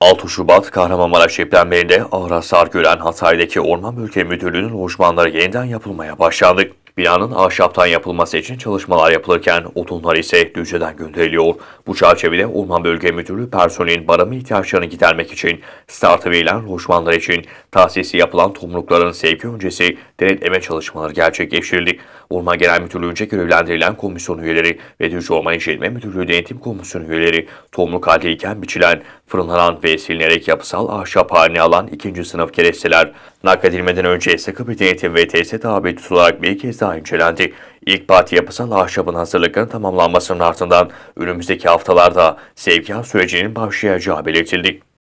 6 Şubat Kahramanmaraş şeplenmelerinde ağır hasar gören Hatay'daki Orman Bölge Müdürlüğü'nün lojmanları yeniden yapılmaya başlandı. Binanın ahşaptan yapılması için çalışmalar yapılırken odunlar ise Düzce'den gönderiliyor. Bu çerçevede Orman Bölge Müdürlüğü personelin barınma ihtiyaçlarını gidermek için startı verilen lojmanlar için tahsisi yapılan tomrukların sevki öncesi denetleme çalışmaları gerçekleştirildi. Orman Genel Müdürlüğü'nce görevlendirilen komisyon üyeleri ve Düzce Orman İşletme Müdürlüğü Denetim Komisyonu üyeleri tomruk haldeyken biçilen Fırınlanan ve silinerek yapısal ahşap haline alan ikinci sınıf keresteler nakledilmeden önce sıkı bir Denetim ve Tesis Tabeti olarak bir kez daha incelendi. İlk parti yapısal ahşabın hazırlıklarının tamamlanmasının ardından önümüzdeki haftalarda sevkiyat sürecinin başlayacağı belirtildi.